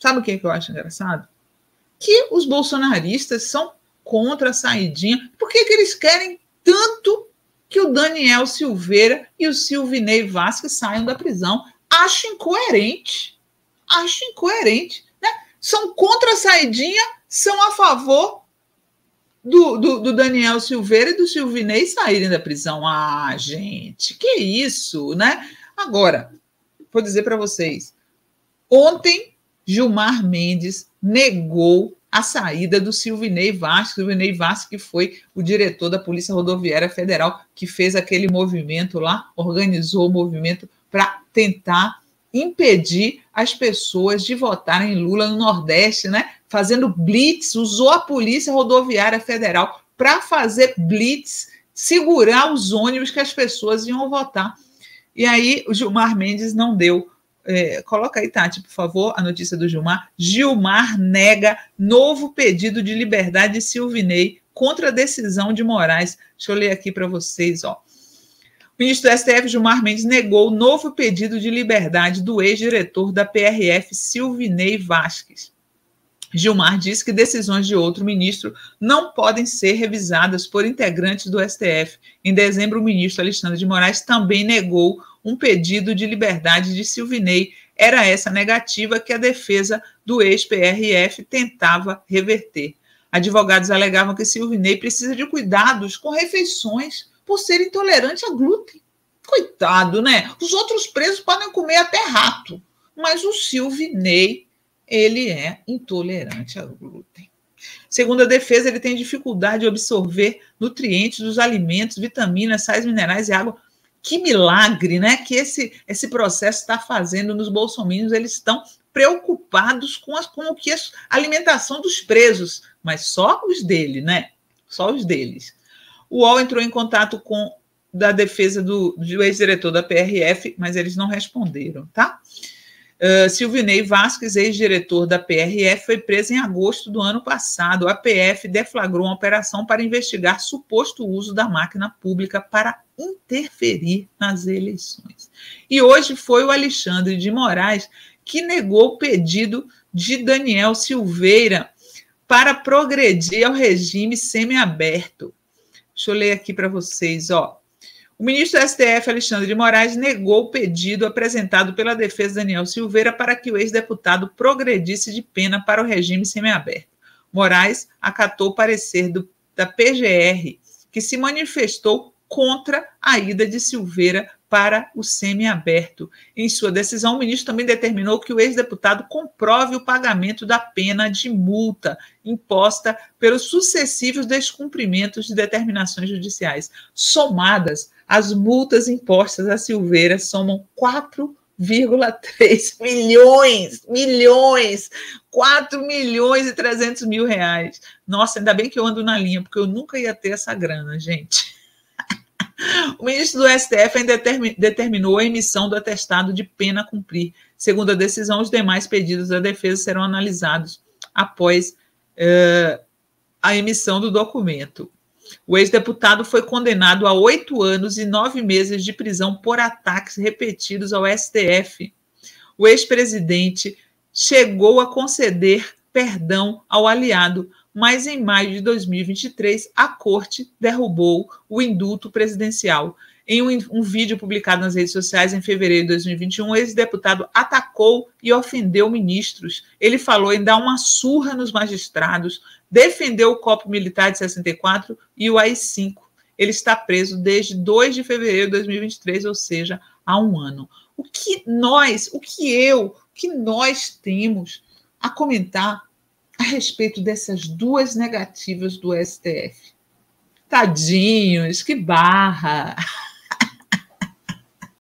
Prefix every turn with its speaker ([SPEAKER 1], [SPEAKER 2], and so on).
[SPEAKER 1] Sabe o que, é que eu acho engraçado? Que os bolsonaristas são contra a saidinha. Por que, que eles querem tanto que o Daniel Silveira e o Silvinei Vasquez saiam da prisão? Acho incoerente. Acho incoerente. Né? São contra a saidinha, são a favor do, do, do, Daniel Silveira e do Silvinei saírem da prisão. Ah, gente, que isso, né? Agora, vou dizer para vocês. Ontem Gilmar Mendes negou a saída do Silvinei Vasco, Silvinei Vasco que foi o diretor da Polícia Rodoviária Federal, que fez aquele movimento lá, organizou o movimento para tentar impedir as pessoas de votarem Lula no Nordeste, né? Fazendo blitz, usou a Polícia Rodoviária Federal para fazer blitz, segurar os ônibus que as pessoas iam votar. E aí o Gilmar Mendes não deu é, coloca aí, Tati, por favor, a notícia do Gilmar. Gilmar nega novo pedido de liberdade de Silvinei contra a decisão de Moraes. Deixa eu ler aqui para vocês, ó. O ministro do STF, Gilmar Mendes, negou o novo pedido de liberdade do ex-diretor da PRF, Silvinei Vasques. Gilmar diz que decisões de outro ministro não podem ser revisadas por integrantes do STF. Em dezembro, o ministro Alexandre de Moraes também negou um pedido de liberdade de Silvinei. Era essa negativa que a defesa do ex-PRF tentava reverter. Advogados alegavam que Silvinei precisa de cuidados com refeições por ser intolerante a glúten. Coitado, né? Os outros presos podem comer até rato, mas o Silvinei, ele é intolerante ao glúten. Segundo a defesa, ele tem dificuldade de absorver nutrientes dos alimentos, vitaminas, sais minerais e água que milagre, né? Que esse, esse processo está fazendo nos bolsominions, eles estão preocupados com, as, com o que a alimentação dos presos, mas só os dele, né? Só os deles. O UOL entrou em contato com da defesa do, do ex-diretor da PRF, mas eles não responderam, tá? Ah, Silvinei Vasques, ex-diretor da PRF, foi preso em agosto do ano passado. A PF deflagrou uma operação para investigar suposto uso da máquina pública para interferir nas eleições. E hoje foi o Alexandre de Moraes que negou o pedido de Daniel Silveira para progredir ao regime semiaberto. Deixa eu ler aqui para vocês, ó. O ministro do STF, Alexandre de Moraes, negou o pedido apresentado pela defesa Daniel Silveira para que o ex-deputado progredisse de pena para o regime semiaberto. Moraes acatou o parecer do, da PGR, que se manifestou contra a ida de Silveira para o semiaberto. Em sua decisão, o ministro também determinou que o ex-deputado comprove o pagamento da pena de multa imposta pelos sucessivos descumprimentos de determinações judiciais, somadas as multas impostas a Silveira somam 4,3 milhões, milhões, 4 milhões e 300 mil reais. Nossa, ainda bem que eu ando na linha, porque eu nunca ia ter essa grana, gente. O ministro do STF ainda determinou a emissão do atestado de pena a cumprir. Segundo a decisão, os demais pedidos da defesa serão analisados após uh, a emissão do documento. O ex-deputado foi condenado a oito anos e nove meses de prisão por ataques repetidos ao STF. O ex-presidente chegou a conceder perdão ao aliado, mas em maio de 2023 a corte derrubou o indulto presidencial. Em um, um, vídeo publicado nas redes sociais em fevereiro de 2021, o ex-deputado atacou e ofendeu ministros. Ele falou em dar uma surra nos magistrados, defendeu o copo militar de 64 e o AI-5. Ele está preso desde 2 de fevereiro de 2023, ou seja, há um ano. O que nós, o que eu, o que nós temos a comentar a respeito dessas duas negativas do STF. Tadinhos, que barra!